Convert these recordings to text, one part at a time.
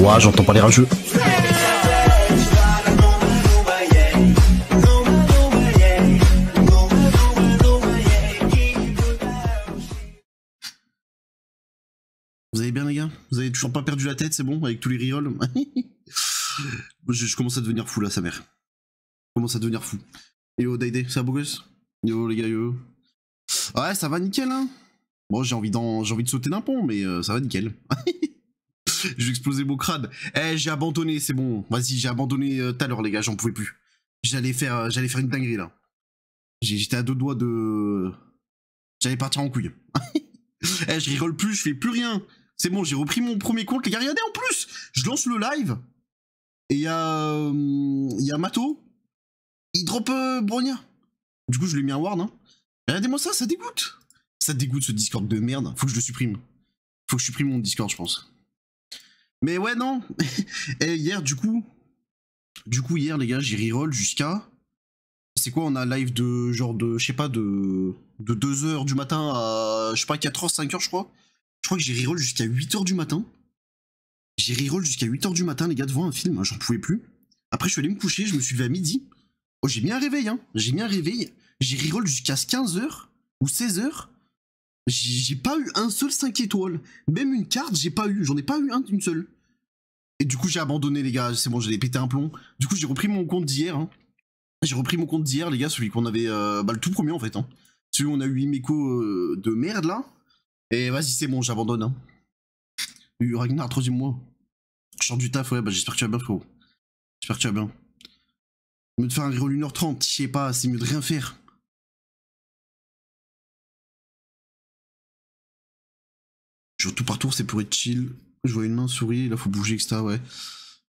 Ouah, j'entends pas les jeu. Vous allez bien les gars Vous avez toujours pas perdu la tête, c'est bon Avec tous les riols je, commence à devenir fou là, sa mère. Je commence à devenir fou. Yo, Daidé, ça va beau Yo les gars, yo. Ouais, ça va nickel hein Bon, j'ai envie, envie de sauter d'un pont, mais euh, ça va nickel. J'ai explosé exploser mon crâne. Eh, j'ai abandonné, c'est bon. Vas-y, j'ai abandonné euh, tout à l'heure, les gars, j'en pouvais plus. J'allais faire, euh, j'allais faire une dinguerie, là. J'étais à deux doigts de... J'allais partir en couille. eh, je rigole plus, je fais plus rien. C'est bon, j'ai repris mon premier compte, les gars. Regardez, en plus, je lance le live. Et il y a... Euh, il y a Mato. Il drop euh, Du coup, je lui ai mis un ward, Hein. Regardez-moi ça, ça dégoûte. Ça dégoûte, ce Discord de merde. Faut que je le supprime. Faut que je supprime mon Discord, je pense. Mais ouais, non. Et hier, du coup, du coup, hier, les gars, j'ai reroll jusqu'à. C'est quoi On a live de genre de, je sais pas, de, de 2h du matin à, je sais pas, 4h, 5h, je crois. Je crois que j'ai reroll jusqu'à 8h du matin. J'ai reroll jusqu'à 8h du matin, les gars, devant un film, hein, j'en pouvais plus. Après, je suis allé me coucher, je me suis levé à midi. Oh, j'ai mis un réveil, hein. J'ai mis un réveil. J'ai reroll jusqu'à 15h ou 16h. J'ai pas eu un seul 5 étoiles. Même une carte, j'ai pas eu. J'en ai pas eu un, une seule. Et du coup, j'ai abandonné, les gars. C'est bon, j'allais péter un plomb. Du coup, j'ai repris mon compte d'hier. Hein. J'ai repris mon compte d'hier, les gars, celui qu'on avait. Euh, bah, le tout premier, en fait. Hein. Celui où on a eu Imeco euh, de merde, là. Et vas-y, c'est bon, j'abandonne. Hein. Ragnar, troisième mois. Je du taf, ouais, bah j'espère que tu vas bien, frérot. J'espère que tu vas bien. Mieux de faire un rôle 1h30, je sais pas, c'est mieux de rien faire. Genre tout par tour, c'est pour être chill. Je vois une main souris, là faut bouger, etc. Ouais.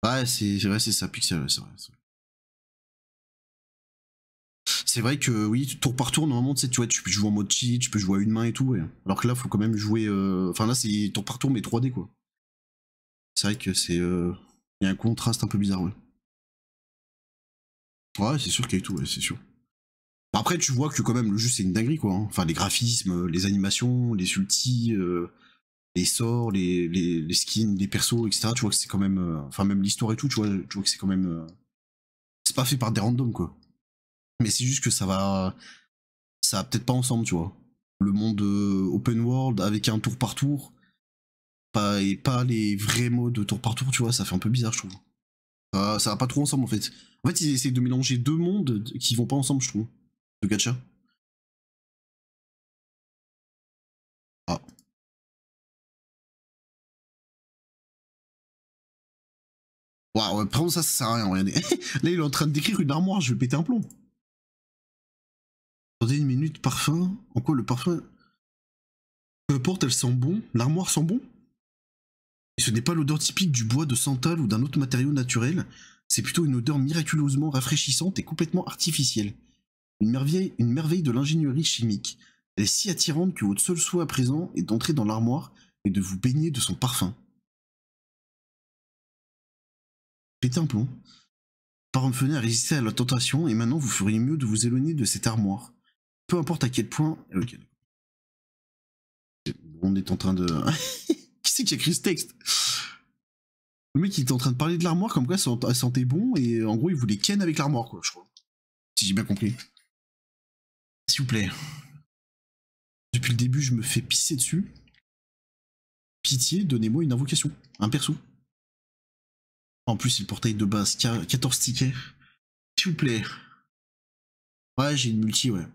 Ouais, c'est vrai, c'est ça, Pixel, c'est vrai. C'est vrai. que oui, tour par tour, normalement, tu sais, tu peux jouer en mode chill, tu peux jouer à une main et tout, ouais. Alors que là, faut quand même jouer. Euh, enfin, là, c'est tour par tour, mais 3D, quoi. C'est vrai que c'est. Euh, il y a un contraste un peu bizarre, ouais. Ouais, c'est sûr qu'il y a tout, c'est sûr. Après, tu vois que quand même, le jeu, c'est une dinguerie, quoi. Hein. Enfin, les graphismes, euh, les animations, les ultis les sorts, les, les, skins, les persos, etc. Tu vois que c'est quand même, euh, enfin même l'histoire et tout, tu vois, tu vois que c'est quand même, euh, c'est pas fait par des randoms quoi. Mais c'est juste que ça va, ça va peut-être pas ensemble, tu vois. Le monde euh, open world avec un tour par tour, pas, et pas les vrais modes tour par tour, tu vois, ça fait un peu bizarre, je trouve. Ça, ça va pas trop ensemble en fait. En fait, ils essaient de mélanger deux mondes qui vont pas ensemble, je trouve. De gacha. Ah. Waouh, prends ça, ça sert à rien, regardez. Là, il est en train de décrire une armoire, je vais péter un plomb. Attendez une minute, parfum. En quoi le parfum Peu importe, elle sent bon. L'armoire sent bon Et ce n'est pas l'odeur typique du bois de santal ou d'un autre matériau naturel. C'est plutôt une odeur miraculeusement rafraîchissante et complètement artificielle. Une merveille, une merveille de l'ingénierie chimique. Elle est si attirante que votre seul souhait à présent est d'entrer dans l'armoire et de vous baigner de son parfum. péter hein. un plomb. fenêtre a à la tentation et maintenant vous feriez mieux de vous éloigner de cette armoire. Peu importe à quel point. Euh, On est en train de. qui c'est qui a écrit ce texte Le mec il est en train de parler de l'armoire comme quoi ça sentait bon et euh, en gros il voulait ken avec l'armoire quoi, je crois. Si j'ai bien compris. S'il vous plaît. Depuis le début je me fais pisser dessus. Pitié, donnez-moi une invocation, un perso. En plus, le portail de base, 14 tickets. S'il vous plaît. Ouais, j'ai une multi, ouais.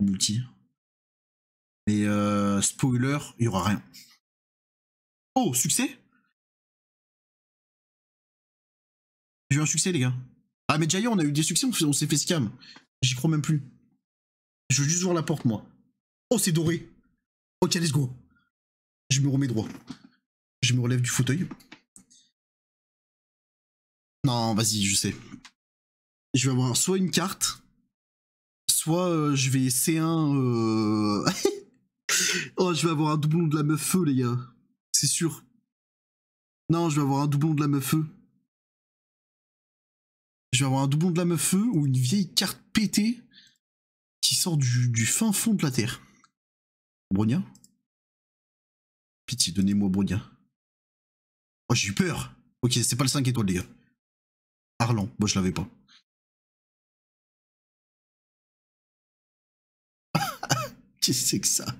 Une multi. Mais euh, spoiler, il y aura rien. Oh, succès J'ai eu un succès, les gars. Ah, mais déjà on a eu des succès, on s'est fait scam. J'y crois même plus. Je veux juste ouvrir la porte, moi. Oh, c'est doré. Ok, let's go. Je me remets droit. Je me relève du fauteuil. Non, vas-y, je sais. Je vais avoir soit une carte, soit euh, je vais essayer un... Euh, oh, je vais avoir un doublon de la meuf feu, les gars. C'est sûr. Non, je vais avoir un doublon de la meuf feu. Je vais avoir un doublon de la meuf feu ou une vieille carte pétée qui sort du, fin fond de la terre. Bronia Pitié, donnez-moi Bronia. Oh, j'ai eu peur. Ok, c'est pas le 5 étoiles, les gars. Arlan. Moi, je l'avais pas. Qu'est-ce que c'est que ça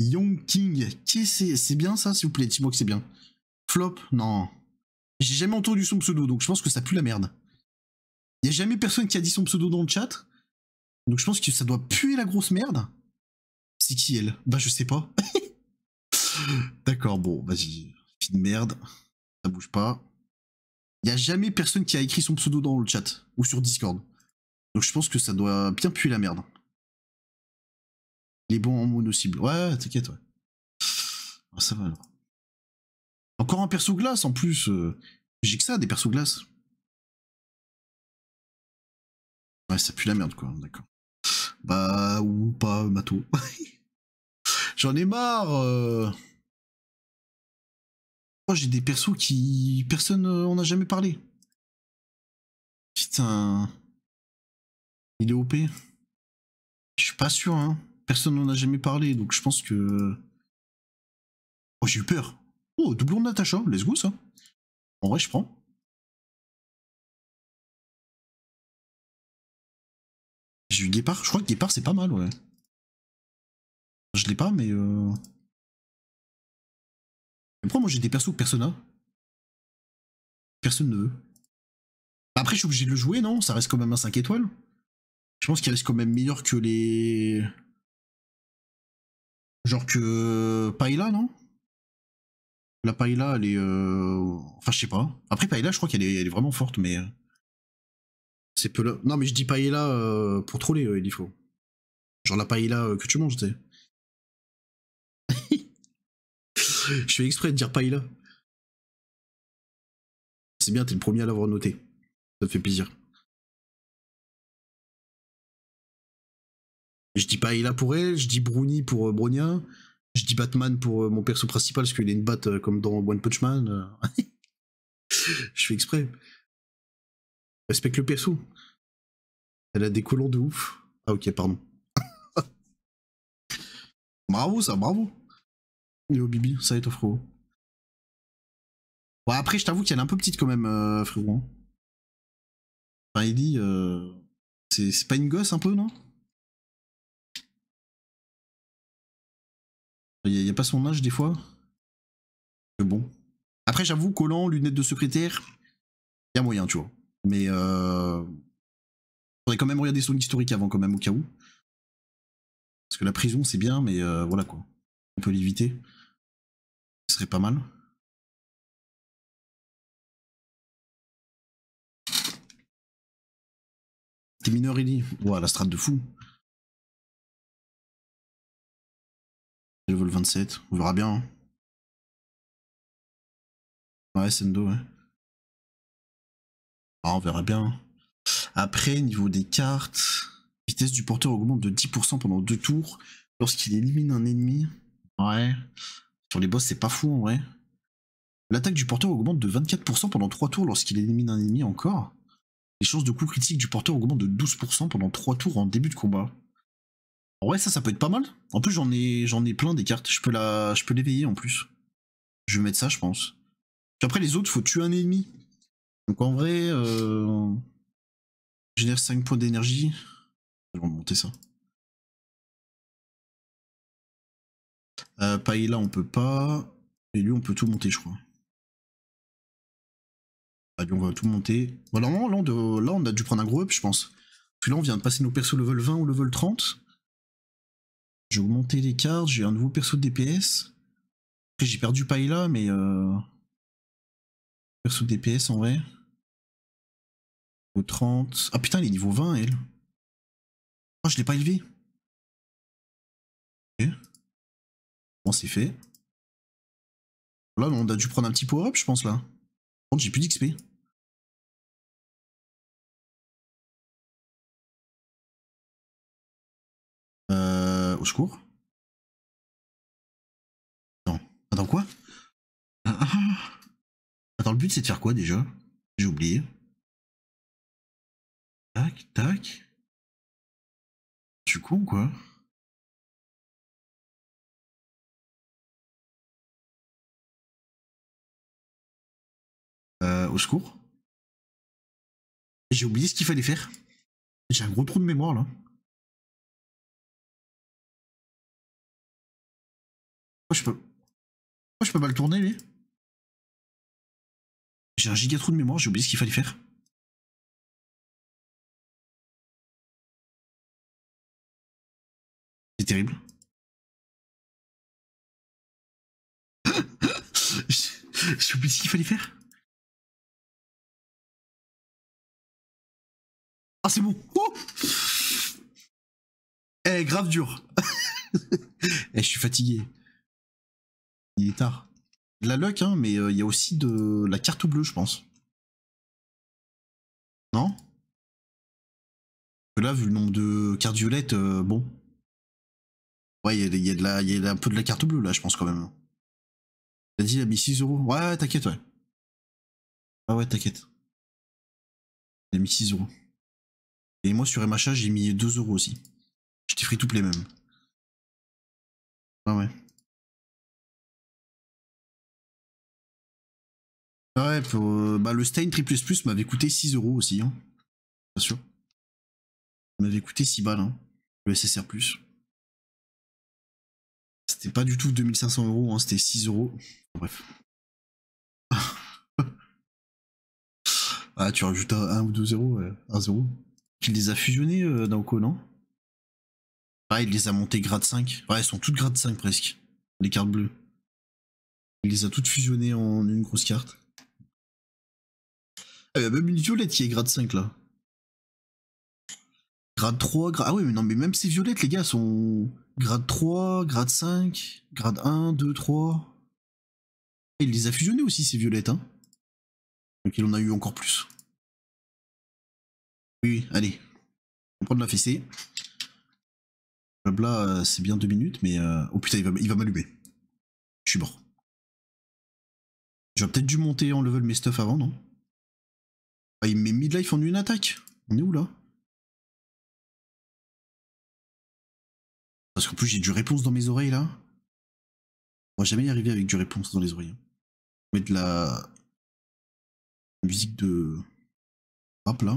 Young King. Qu'est-ce c'est bien ça, s'il vous plaît Dis-moi que c'est bien. Flop Non. J'ai jamais entendu son pseudo, donc je pense que ça pue la merde. Il a jamais personne qui a dit son pseudo dans le chat. Donc je pense que ça doit puer la grosse merde. C'est qui elle Bah je sais pas. D'accord, bon, vas-y. Fille de merde. Ça bouge pas. Il n'y a jamais personne qui a écrit son pseudo dans le chat ou sur Discord. Donc je pense que ça doit bien puer la merde. Les bons en mono-cible. Ouais, t'inquiète, ouais. Ah, ça va alors. Encore un perso glace en plus. Euh. J'ai que ça, des persos glace. Ouais, ça pue la merde, quoi. D'accord. Bah, ou pas, Mato. J'en ai marre. Euh. Oh, j'ai des persos qui. Personne on euh, a jamais parlé. Putain. Il est OP. Je suis pas sûr, hein. Personne n'en a jamais parlé, donc je pense que. Oh, j'ai eu peur. Oh, doublon de Natacha, let's go ça. En vrai, je prends. J'ai eu Guépard, je crois que Guépard c'est pas mal, ouais. Je l'ai pas, mais. Euh, pourquoi moi j'ai des persos que Personne Personne ne veut. Bah, après, je suis obligé de le jouer, non Ça reste quand même un 5 étoiles. Je pense qu'il reste quand même meilleur que les. Genre que. Euh, païla non La païla elle est. Euh, enfin, je sais pas. Après, païla je crois qu'elle est... vraiment forte, mais. Euh, c'est peu là. Non, mais je dis païla pour troller, il faut. Genre la Paila que tu manges, tu sais. Je fais exprès de dire Paila. C'est bien, t'es le premier à l'avoir noté. Ça me fait plaisir. Je dis Paila pour elle, je dis Bruni pour euh, Bronia, je dis Batman pour euh, mon perso principal parce qu'il est une batte euh, comme dans One Punch Man. je fais exprès. Respecte le perso. Elle a des colons de ouf. Ah ok, pardon. bravo ça, bravo. Yo Bibi, ça être toi frérot. Bon après je t'avoue qu'elle est un peu petite quand même euh, frérot. Hein. Enfin dit, euh, c'est pas une gosse un peu non Il n'y a, pas son âge des fois Mais bon. Après j'avoue collant, lunettes de secrétaire, il y a moyen tu vois. Mais euh... faudrait quand même regarder son historique avant quand même au cas où. Parce que la prison c'est bien mais euh, voilà quoi. On peut l'éviter pas mal. il mineur, ou Ouah, la strat de fou. Level 27, on verra bien. Hein. Ouais, Sendo, ouais. Ah, on verra bien. Hein. Après, niveau des cartes, vitesse du porteur augmente de 10% pendant deux tours lorsqu'il élimine un ennemi. Ouais. Sur les boss, c'est pas fou en vrai. L'attaque du porteur augmente de 24% pendant 3 tours lorsqu'il élimine un ennemi encore. Les chances de coup critique du porteur augmentent de 12% pendant 3 tours en début de combat. En vrai, ça, ça peut être pas mal. En plus, j'en ai, j'en ai plein des cartes. Je peux la, je peux l'éveiller en plus. Je vais mettre ça, je pense. Puis après, les autres, faut tuer un ennemi. Donc en vrai, euh... génère 5 points d'énergie. Je vais remonter ça. Euh, Paella, on peut pas. Et lui, on peut tout monter, je crois. on va tout monter. bon, là, on, là, on a dû prendre un gros up, je pense. Puis là, on vient de passer nos persos level 20 ou level 30. Je vais augmenter les cartes, j'ai un nouveau perso de DPS. Après, j'ai perdu Paella, mais... Euh... Perso de DPS, en vrai. Au 30... Ah putain, elle est niveau 20, elle. Oh, je l'ai pas élevé. Ok c'est fait. Là, on a dû prendre un petit power-up, je pense, là. bon j'ai plus d'XP. Euh, au secours Non. Attends, quoi ah, ah, ah, Attends, le but, c'est de faire quoi, déjà J'ai oublié. Tac, tac. Tu con, quoi au secours. J'ai oublié ce qu'il fallait faire. J'ai un gros trou de mémoire là. Oh, je peux... Oh, je peux pas le tourner lui J'ai un giga trou de mémoire, j'ai oublié ce qu'il fallait faire. C'est terrible. j'ai oublié ce qu'il fallait faire. Ah, c'est bon. Oh. eh, grave dur. eh, je suis fatigué. Il est tard. De la luck, hein, mais euh, il y a aussi de la carte bleue, je pense. Non Là, vu le nombre de cartes violettes, euh, bon. Ouais, il y, y a, un peu de la carte bleue, là, je pense, quand même. T'as dit, il a mis 6 euros. Ouais, t'inquiète, ouais. Ah ouais, t'inquiète. Il a mis 6 euros. Et moi sur MHA j'ai mis 2 euros aussi. J'étais free to play même. Ah ouais. Ah ouais, pour, euh, bah le Stein 3++ m'avait coûté 6 euros aussi. Hein. Bien sûr. Il m'avait coûté 6 balles, hein, le SSR. C'était pas du tout 2500 euros, hein, c'était 6 euros. Bref. ah, tu rajoutes un, ou 2 zéros, 1 un il les a fusionnés, euh, non Ouais, il les a montés grade 5. Ouais, elles sont toutes grade 5 presque, les cartes bleues. Il les a toutes fusionnées en une grosse carte. Ah, il y a même une violette qui est grade 5 là. Grade 3, grade. Ah oui, mais non, mais même ces violettes, les gars, sont grade 3, grade 5, grade 1, 2, 3. il les a fusionnés aussi, ces violettes, hein. Donc il en a eu encore plus. Oui, allez. On prend de la fessée. Blabla, euh, c'est bien deux minutes, mais... Euh, oh putain, il va, il va m'allumer. Je suis mort. J'aurais peut-être dû monter en level mes stuff avant, non Ah, il met midlife en une attaque On est où, là Parce qu'en plus, j'ai du réponse dans mes oreilles, là. On va jamais y arriver avec du réponse dans les oreilles. Hein. Mettre la... la musique de... Hop, là.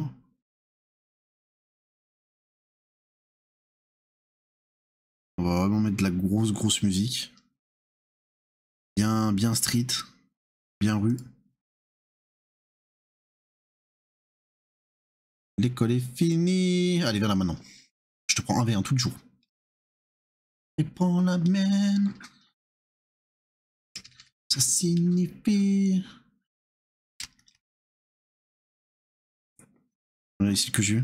On bah, va vraiment mettre de la grosse, grosse musique. Bien, bien street, bien rue. L'école est finie. Allez, viens là maintenant. Je te prends un V1 tout le jour. Et prends la mienne. Ça signifie. Voilà ici que j'ai eu.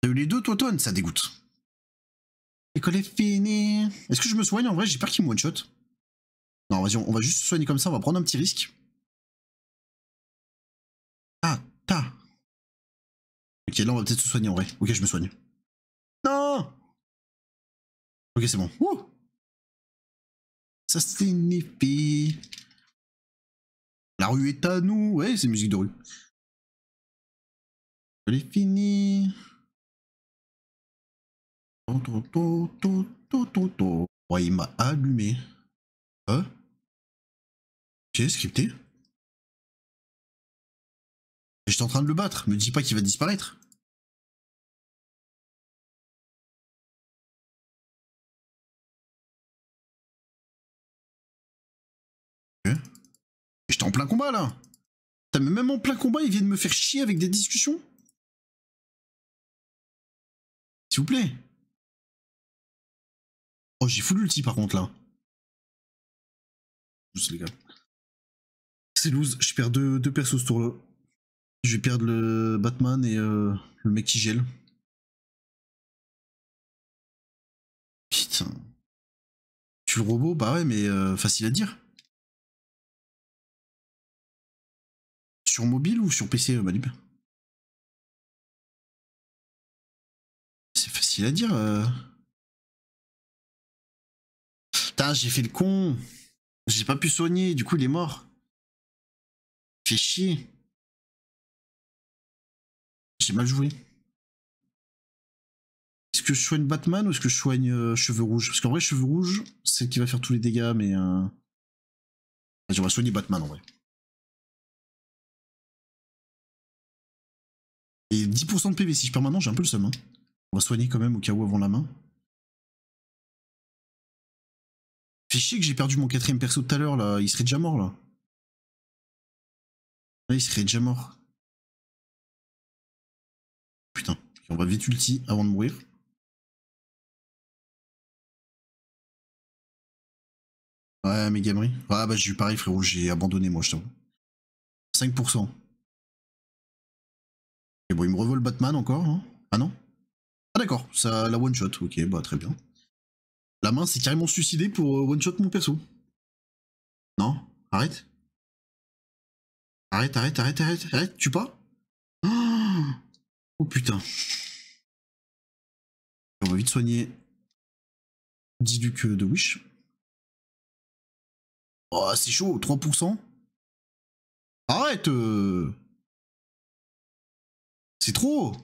T'as eu les deux, totons, Ça dégoûte. L'école est finie. Est-ce que je me soigne En vrai, j'ai peur qu'il me one-shot. Non, vas-y, on va juste se soigner comme ça, on va prendre un petit risque. Ah, ta. Ok, là, on va peut-être se soigner en vrai. Ok, je me soigne. Non Ok, c'est bon. Ça signifie... La rue est à nous. Ouais, c'est musique de rue. Elle est finie. Ouais, oh, il m'a allumé. Hein J'ai scripté J'étais en train de le battre, me dis pas qu'il va disparaître. Je J'étais en plein combat là T'as même en plein combat, il vient de me faire chier avec des discussions S'il vous plaît Oh, j'ai full ulti par contre là. les gars. C'est loose, je perds deux, deux persos ce tour-là. Je vais perdre le Batman et euh, le mec qui gèle. Putain. Tu le robot, bah ouais, mais euh, facile à dire. Sur mobile ou sur PC, euh, Malib C'est facile à dire. Euh. Putain, j'ai fait le con. J'ai pas pu soigner, du coup, il est mort. Fais chier. J'ai mal joué. Est-ce que je soigne Batman ou est-ce que je soigne euh, Cheveux Rouges Parce qu'en vrai, Cheveux Rouges, c'est qui va faire tous les dégâts, mais. Euh... va soigner Batman en vrai. Et 10% de PV, si je perds maintenant, j'ai un peu le seum. Hein. On va soigner quand même au cas où avant la main. Fais chier que j'ai perdu mon quatrième perso tout à l'heure là, il serait déjà mort là. Là il serait déjà mort. Putain, on va vite ulti avant de mourir. Ouais, mes Ah bah j'ai eu pareil frérot, j'ai abandonné moi je t'avoue. 5%. Et bon, il me revole Batman encore, hein Ah non Ah d'accord, ça la one shot, ok, bah très bien. La main s'est carrément suicidée pour euh, one-shot mon perso. Non Arrête Arrête, arrête, arrête, arrête, arrête, tu pas oh, putain. On va vite soigner Diluc de Wish. Oh, c'est chaud, 3%. Arrête euh. C'est trop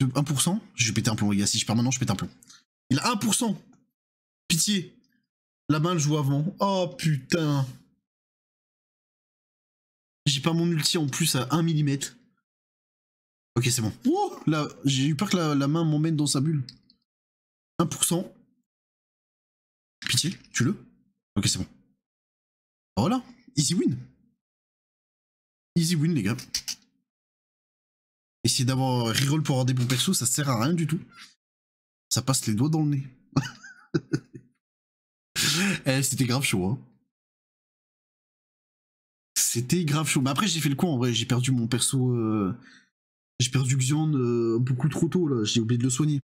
1% Je vais péter un plomb, les gars. Si je perds maintenant, je péter un plomb. Il a 1%. Pitié. La le joue avant. Oh putain. J'ai pas mon ulti en plus à 1 mm. Ok, c'est bon. Oh, là, j'ai eu peur que la, main m'emmène dans sa bulle. 1%. Pitié, tu le Ok, c'est bon. Voilà. Easy win. Easy win, les gars. Essayer d'avoir reroll pour avoir des bons persos, ça sert à rien du tout ça passe les doigts dans le nez. eh, c'était grave chaud, hein. C'était grave chaud. Mais après, j'ai fait le con, en vrai. J'ai perdu mon perso. Euh, j'ai perdu Xion euh, beaucoup trop tôt, là. J'ai oublié de le soigner.